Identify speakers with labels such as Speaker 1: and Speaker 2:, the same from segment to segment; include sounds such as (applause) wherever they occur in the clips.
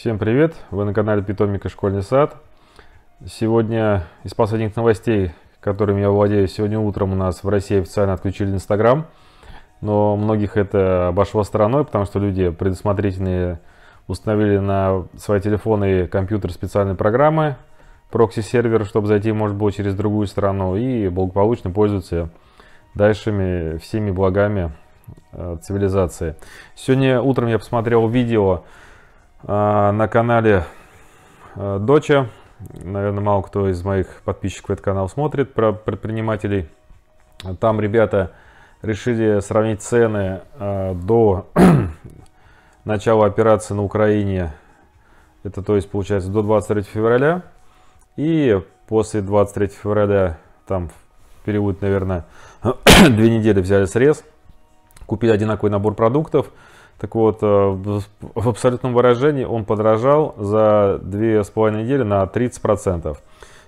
Speaker 1: Всем привет! Вы на канале Питомника Школьный сад. Сегодня из последних новостей, которыми я владею, сегодня утром у нас в России официально отключили Инстаграм. Но многих это обошло стороной, потому что люди предусмотрительные установили на свои телефоны и компьютер специальные программы, прокси-сервер, чтобы зайти, может быть, через другую страну, и благополучно пользуются дальшими всеми благами э, цивилизации. Сегодня утром я посмотрел видео а, на канале а, Доча. Наверное, мало кто из моих подписчиков этот канал смотрит про предпринимателей. Там ребята решили сравнить цены а, до (clears throat) начала операции на Украине. Это, то есть, получается, до 23 февраля. И после 23 февраля, там в период, наверное, (clears throat) две недели взяли срез. Купили одинаковый набор продуктов – так вот, э, в абсолютном выражении он подорожал за 2,5 недели на 30%.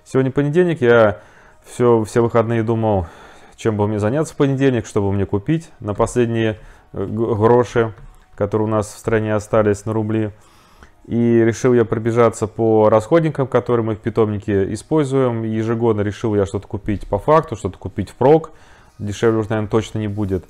Speaker 1: Сегодня понедельник, я все, все выходные думал, чем бы мне заняться в понедельник, чтобы мне купить на последние э, гроши, которые у нас в стране остались на рубли. И решил я пробежаться по расходникам, которые мы в питомнике используем. Ежегодно решил я что-то купить по факту, что-то купить впрок. Дешевле уже, наверное, точно не будет.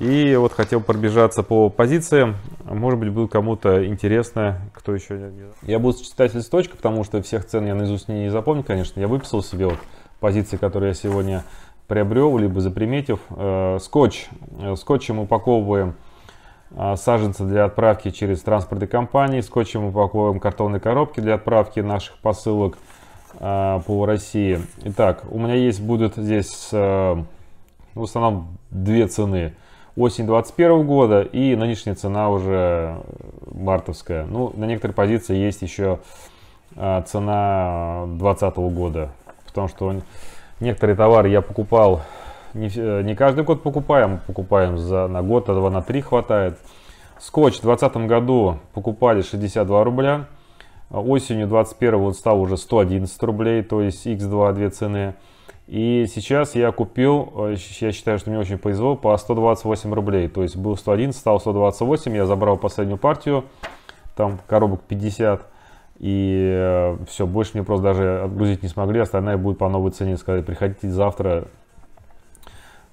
Speaker 1: И вот хотел пробежаться по позициям. Может быть, будет кому-то интересно, кто еще не Я буду читать листочка, потому что всех цен я наизусть не запомню, конечно. Я выписал себе вот позиции, которые я сегодня приобрел, либо заприметив. Э, скотч. Э, Скотчем упаковываем э, саженцы для отправки через транспортные компании. Скотчем упаковываем картонные коробки для отправки наших посылок по России. Итак, у меня есть будут здесь ну, в основном две цены осень 2021 года и нынешняя цена уже мартовская. Ну, на некоторые позиции есть еще а, цена 2020 года, потому что некоторые товары я покупал, не, э, не каждый год покупаем, покупаем за, на год, а два на три хватает. Скотч в 2020 году покупали 62 рубля, осенью 2021 вот стал уже 111 рублей, то есть x2 две цены. И сейчас я купил, э, я считаю, что мне очень повезло, по 128 рублей. То есть был 101, стал 128, я забрал последнюю партию, там коробок 50. И э, все, больше мне просто даже отгрузить не смогли, остальная будет по новой цене. Сказали, приходите завтра.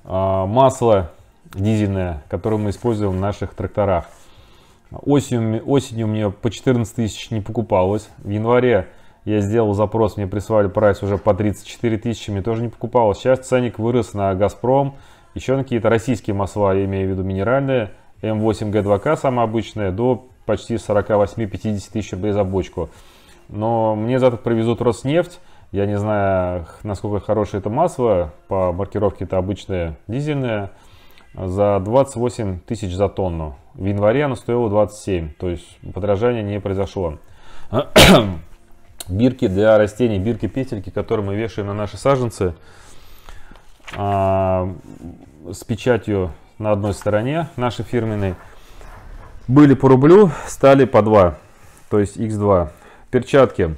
Speaker 1: А, масло дизельное, которое мы используем в наших тракторах. Осенью, осенью мне по 14 тысяч не покупалось. В январе я сделал запрос, мне присылали прайс уже по 34 тысячи, мне тоже не покупалось. Сейчас ценник вырос на «Газпром», еще на какие-то российские масла, я имею в виду минеральные, М8Г2К самая обычная, до почти 48-50 тысяч рублей за бочку. Но мне завтра привезут Роснефть, я не знаю, насколько хорошее это масло, по маркировке это обычное дизельное, за 28 тысяч за тонну. В январе оно стоило 27, то есть подражание не произошло. (clears throat) (clears throat) бирки для растений, бирки-петельки, которые мы вешаем на наши саженцы а, с печатью на одной стороне нашей фирменной. Были по рублю, стали по 2, то есть x2. Перчатки.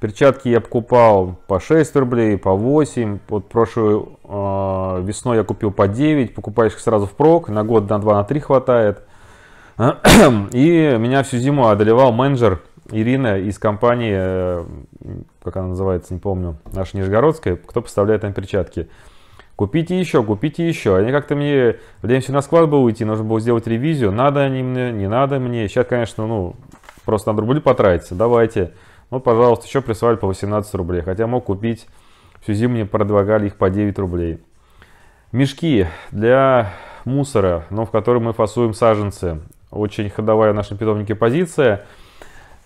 Speaker 1: Перчатки я покупал по 6 рублей, по 8. Вот прошлой э, а, весной я купил по 9. Покупаешь их сразу впрок. На год, на 2, на 3 хватает. (clears throat) И меня всю зиму одолевал менеджер Ирина из компании, э, как она называется, не помню, наша Нижегородская, кто поставляет там перчатки. Купите еще, купите еще. Они как-то мне, время все на склад было уйти, нужно было сделать ревизию. Надо они мне, не надо мне. Сейчас, конечно, ну, просто надо рубли потратиться, давайте. Ну, пожалуйста, еще присылали по 18 рублей. Хотя мог купить, всю зиму мне продвигали их по 9 рублей. Мешки для мусора, но ну, в которые мы фасуем саженцы. Очень ходовая в нашем питомнике позиция.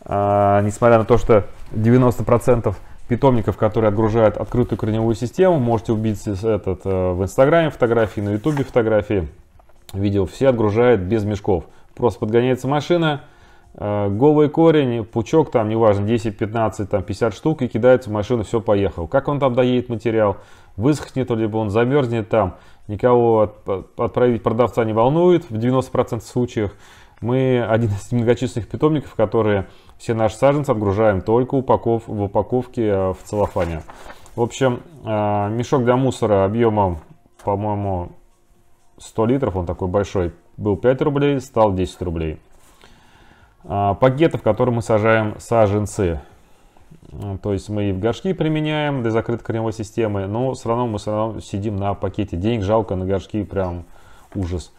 Speaker 1: А, несмотря на то, что 90% питомников, которые отгружают открытую корневую систему, можете убить этот, э, в Инстаграме фотографии, на Ютубе фотографии, видео, все отгружают без мешков. Просто подгоняется машина, э, голый корень, пучок там, неважно, 10, 15, там 50 штук и кидается в машину, все, поехал. Как он там доедет материал, высохнет, либо он замерзнет там, никого отправить продавца не волнует в 90% случаев. Мы один из многочисленных питомников, которые все наши саженцы обгружаем только упаков, в упаковке э, в целлофане. В общем, э, мешок для мусора объемом, по-моему, 100 литров, он такой большой, был 5 рублей, стал 10 рублей. А, пакеты, в которые мы сажаем саженцы. Э, то есть мы и в горшки применяем для закрытой корневой системы, но все равно мы все равно сидим на пакете. Денег жалко, на горшки прям ужас.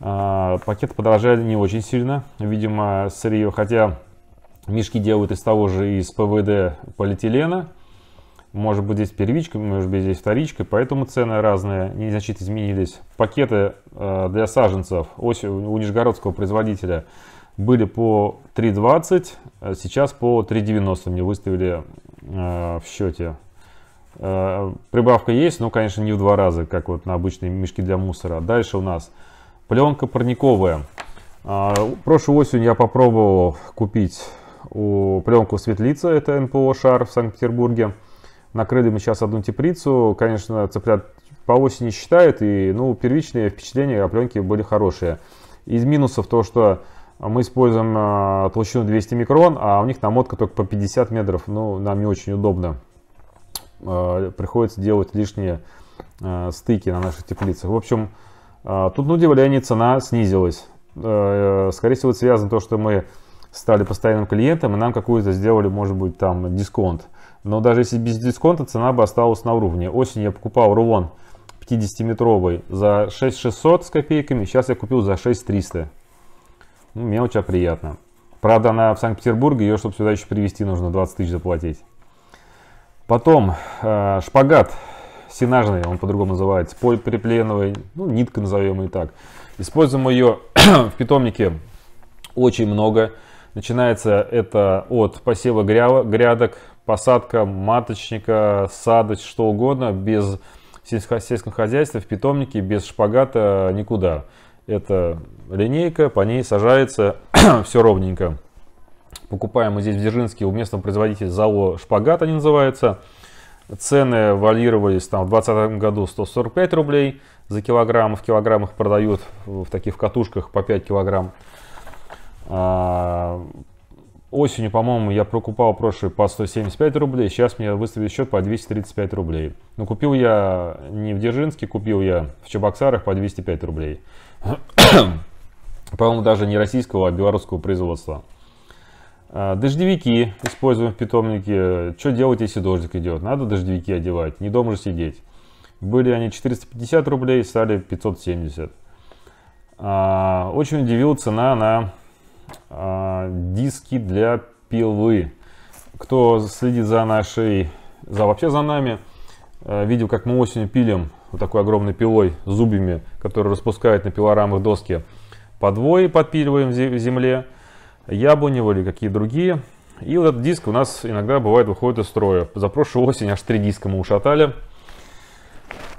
Speaker 1: А, Пакет подорожали не очень сильно, видимо, сырье, хотя Мешки делают из того же, из ПВД полиэтилена. Может быть здесь первичка, может быть здесь вторичка, поэтому цены разные, не значит изменились. Пакеты э, для саженцев ось, у нижегородского производителя были по 3,20, а сейчас по 3,90 мне выставили э, в счете. Э, прибавка есть, но, конечно, не в два раза, как вот на обычные мешки для мусора. Дальше у нас пленка парниковая. Прошлую осень я попробовал купить у пленку Светлица, это НПО «Шар» в Санкт-Петербурге. Накрыли мы сейчас одну теплицу, конечно, цыплят по осени считают, и ну, первичные впечатления о пленке были хорошие. Из минусов то, что мы используем а, толщину 200 микрон, а у них намотка только по 50 метров, ну, нам не очень удобно. А, приходится делать лишние а, стыки на наших теплицах. В общем, тут на удивление цена снизилась. Э, э, скорее всего, это связано то, что мы стали постоянным клиентом, и нам какую-то сделали, может быть, там дисконт. Но даже если без дисконта, цена бы осталась на уровне. Осенью я покупал рулон 50-метровый за 6600 с копейками, сейчас я купил за 6300. Ну, мелочь, а приятно. Правда, она в Санкт-Петербурге, ее, чтобы сюда еще привезти, нужно 20 тысяч заплатить. Потом э, шпагат синажный, он по-другому называется, полипропиленовый, ну, нитка назовем и так. Используем ее (clears throat) в питомнике очень много. Начинается это от посева грядок, посадка маточника, садоч, что угодно, без сельского хозяйства, в питомнике, без шпагата никуда. Это линейка, по ней сажается (clears throat) все ровненько. Покупаем мы здесь в Дзержинске у местного производителя зало «Шпагат» они называются. Цены валировались там в 2020 году 145 рублей за килограмм. В килограммах продают в таких катушках по 5 килограмм. А, осенью, по-моему, я прокупал прошлый по 175 рублей, сейчас мне выставили счет по 235 рублей. Но ну, купил я не в Дзержинске, купил я в Чебоксарах по 205 рублей. (coughs) по-моему, даже не российского, а белорусского производства. А, дождевики используем в питомнике. Что делать, если дождик идет? Надо дождевики одевать, не дома же сидеть. Были они 450 рублей, стали 570. А, очень удивила цена на а, диски для пилы. Кто следит за нашей, за вообще за нами, э, видел, как мы осенью пилим вот такой огромной пилой с зубьями, которые распускают на пилорамах доски. Подвои подпиливаем в земле, яблоневые или какие другие. И вот этот диск у нас иногда бывает выходит из строя. За прошлую осень аж три диска мы ушатали.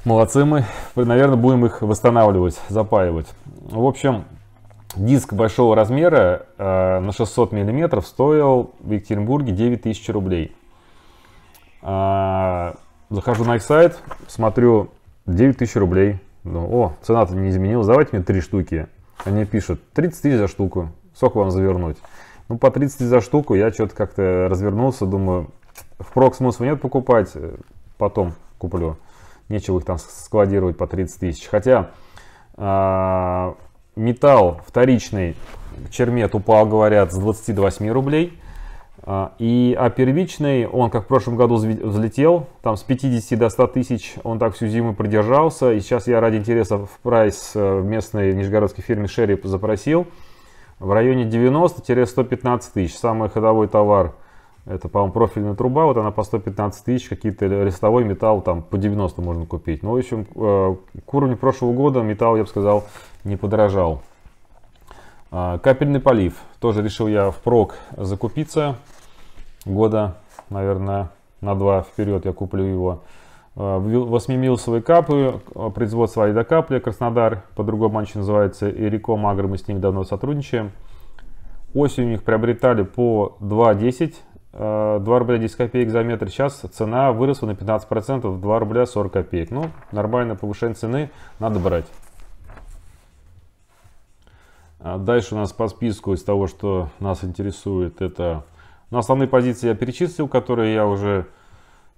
Speaker 1: Молодцы мы. Наверное, будем их восстанавливать, запаивать. В общем, Диск большого размера э, на 600 миллиметров стоил в Екатеринбурге 9000 рублей. Э, захожу на их сайт, смотрю 9000 рублей. Ну, о, цена-то не изменилась, давайте мне три штуки. Они пишут 30 тысяч за штуку, сколько вам завернуть? Ну, по 30 тысяч за штуку я что-то как-то развернулся, думаю, впрок смысла нет покупать, э, потом куплю. Нечего их там складировать по 30 тысяч. Хотя э, Металл вторичный в черме тупо говорят с 28 рублей. А, и, а первичный, он как в прошлом году взлетел, там с 50 до 100 тысяч он так всю зиму продержался. И сейчас я ради интереса в прайс э, в местной нижегородской фирме Шерри запросил. В районе 90-115 тысяч. Самый ходовой товар, это, по-моему, профильная труба, вот она по 115 тысяч, какие-то листовой металл там по 90 можно купить. Ну, в общем, э, к уровню прошлого года металл, я бы сказал, не подорожал. А, капельный полив. Тоже решил я впрок закупиться. Года, наверное, на два вперед я куплю его. 8-милсовые а, капы, а, производство капли Краснодар, по-другому они еще называются, и Реком Агро, мы с ними давно сотрудничаем. осень у них приобретали по 2,10, 2 рубля 10 копеек за метр. Сейчас цена выросла на 15%, 2 рубля 40 копеек. Ну, нормальное повышение цены, надо брать. А дальше у нас по списку из того, что нас интересует, это ну, основные позиции я перечислил, которые я уже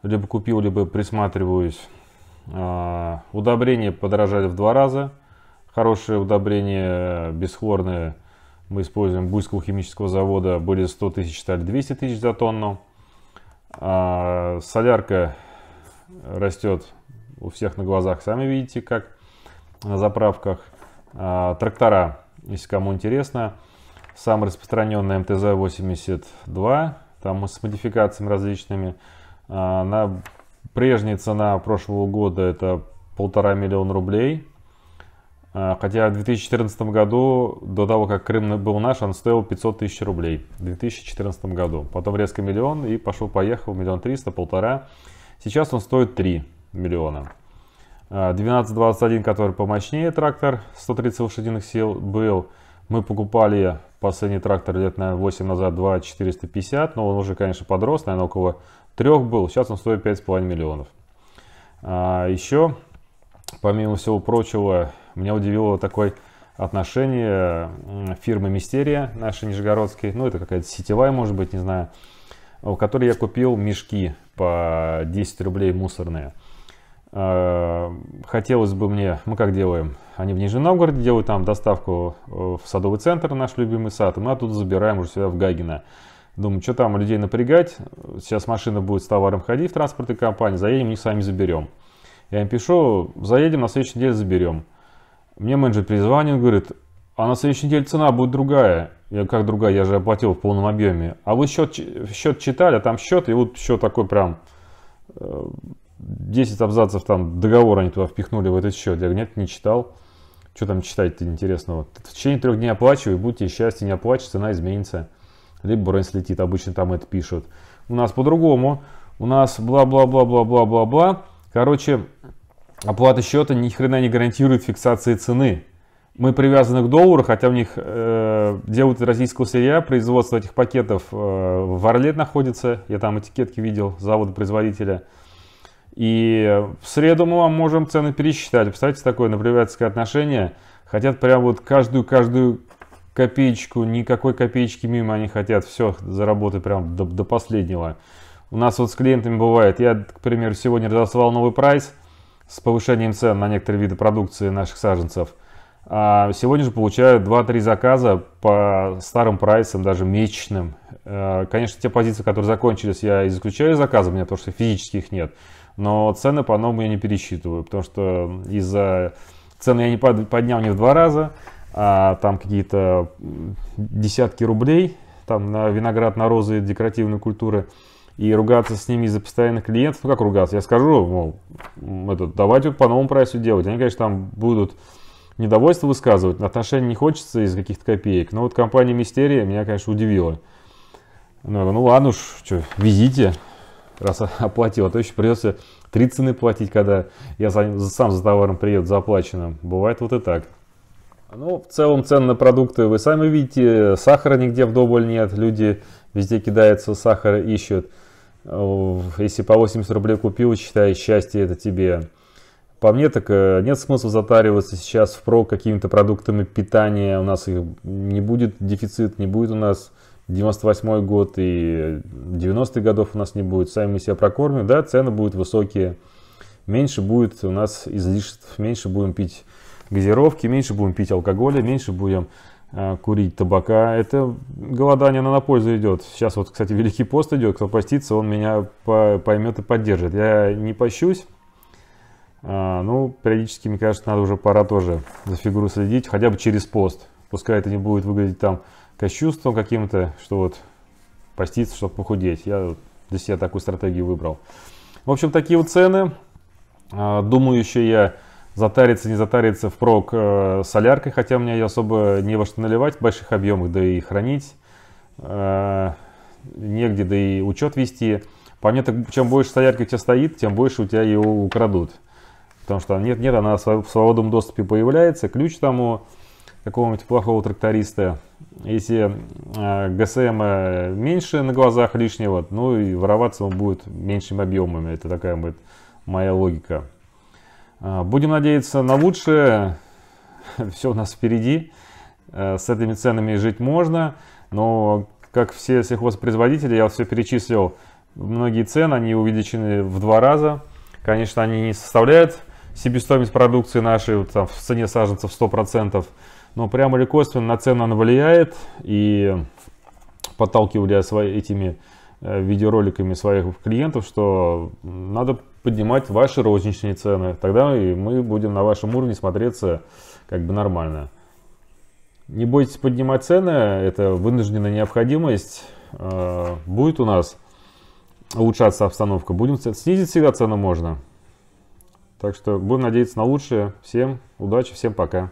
Speaker 1: либо купил, либо присматриваюсь. А, удобрения подорожали в два раза. Хорошее удобрение бесхворные, мы используем Буйского химического завода, были 100 тысяч, стали 200 тысяч за тонну. А, солярка растет у всех на глазах, сами видите, как на заправках. трактора если кому интересно, сам распространенный МТЗ-82, там с модификациями различными. А, на прежняя цена прошлого года это полтора миллиона рублей. А, хотя в 2014 году, до того, как Крым был наш, он стоил 500 тысяч рублей. В 2014 году. Потом резко миллион и пошел-поехал, миллион триста, полтора. Сейчас он стоит 3 миллиона. 1221, который помощнее трактор, 130 лошадиных сил был. Мы покупали последний трактор лет, наверное, 8 назад, 2450, но он уже, конечно, подрос, наверное, около 3 был. Сейчас он стоит 5,5 миллионов. А еще, помимо всего прочего, меня удивило такое отношение фирмы Мистерия, нашей нижегородской, ну это какая-то сетевая, может быть, не знаю, у которой я купил мешки по 10 рублей мусорные. Э, хотелось бы мне, мы как делаем, они в Нижнем Новгороде делают там доставку э, в садовый центр, наш любимый сад, и мы оттуда забираем уже себя в Гагина. Думаю, что там людей напрягать, сейчас машина будет с товаром ходить в транспортной компании, заедем, не сами заберем. Я им пишу, заедем, на следующий день заберем. Мне менеджер перезвонил, говорит, а на следующий день цена будет другая. Я как другая, я же оплатил в полном объеме. А вы счет, счет читали, а там счет, и вот счет такой прям э, 10 абзацев там договора они туда впихнули в этот счет. Я говорю, нет, не читал. Что там читать-то интересного? В течение трех дней оплачивай, будьте счастье, не оплачь, цена изменится. Либо бронь слетит, обычно там это пишут. У нас по-другому. У нас бла-бла-бла-бла-бла-бла-бла. Короче, оплата счета ни хрена не гарантирует фиксации цены. Мы привязаны к доллару, хотя у них э, делают российского сырья, производство этих пакетов э, в Орле находится. Я там этикетки видел, завода-производителя. производителя и в среду мы вам можем цены пересчитать. Представьте такое наприватское отношение. Хотят прям вот каждую-каждую копеечку, никакой копеечки мимо они хотят. Все, заработать прям до, до последнего. У нас вот с клиентами бывает. Я, к примеру, сегодня разослал новый прайс с повышением цен на некоторые виды продукции наших саженцев. А сегодня же получаю 2-3 заказа по старым прайсам, даже месячным. Э, конечно, те позиции, которые закончились, я исключаю заказы у меня, потому что физических нет. Но цены по новому я не пересчитываю, потому что из-за цены я не поднял не в два раза, а там какие-то десятки рублей там на виноград, на розы, декоративные культуры. И ругаться с ними из-за постоянных клиентов, ну как ругаться, я скажу, мол, этот, давайте по новому прайсу делать. Они, конечно, там будут недовольство высказывать, отношений не хочется из каких-то копеек. Но вот компания Мистерия меня, конечно, удивила. Ну, ну ладно уж, что, везите раз (laughs) оплатил, а то еще придется три цены платить, когда я за сам за товаром приеду заплаченным. Бывает вот и так. Ну, в целом цены на продукты вы сами видите, сахара нигде вдоволь нет, люди везде кидаются, сахара ищут. Э, если по 80 рублей купил, считай, счастье это тебе. По мне, так э, нет смысла затариваться сейчас впро какими-то продуктами питания. У нас их не будет дефицит, не будет у нас 98 год и 90-х годов у нас не будет, сами мы себя прокормим, да, цены будут высокие, меньше будет у нас излишеств, меньше будем пить газировки, меньше будем пить алкоголя, меньше будем э, курить табака. Это голодание, оно на пользу идет. Сейчас вот, кстати, Великий пост идет, кто постится, он меня по поймет и поддержит. Я не пощусь, а, ну, периодически, мне кажется, надо уже пора тоже за фигуру следить, хотя бы через пост. Пускай это не будет выглядеть там с каким-то, что вот поститься, чтобы похудеть. Я для себя такую стратегию выбрал. В общем, такие вот цены. А, думаю, еще я затариться, не затариться впрок э, соляркой, хотя мне ее особо не во что наливать в больших объемах, да и хранить а, негде, да и учет вести. Понятно, чем больше солярки у тебя стоит, тем больше у тебя ее украдут. Потому что нет-нет, она в свободном доступе появляется, ключ тому какого-нибудь плохого тракториста. Если э, ГСМ э, меньше на глазах лишнего, ну и вороваться он будет меньшими объемами. Это такая будет моя логика. Э, будем надеяться на лучшее. (laughs) Все у нас впереди. С этими ценами жить можно. Но, как все сельхозпроизводители, я все перечислил. Многие цены, они увеличены в два раза. Конечно, они не составляют себестоимость продукции нашей вот, там, в цене саженцев 100% но прямо или косвенно на цену он влияет. И подталкивали свои, этими э, видеороликами своих клиентов, что надо поднимать ваши розничные цены. Тогда и мы будем на вашем уровне смотреться как бы нормально. Не бойтесь поднимать цены, это вынужденная необходимость. Э, будет у нас улучшаться обстановка. Будем снизить всегда цену можно. Так что будем надеяться на лучшее. Всем удачи, всем пока.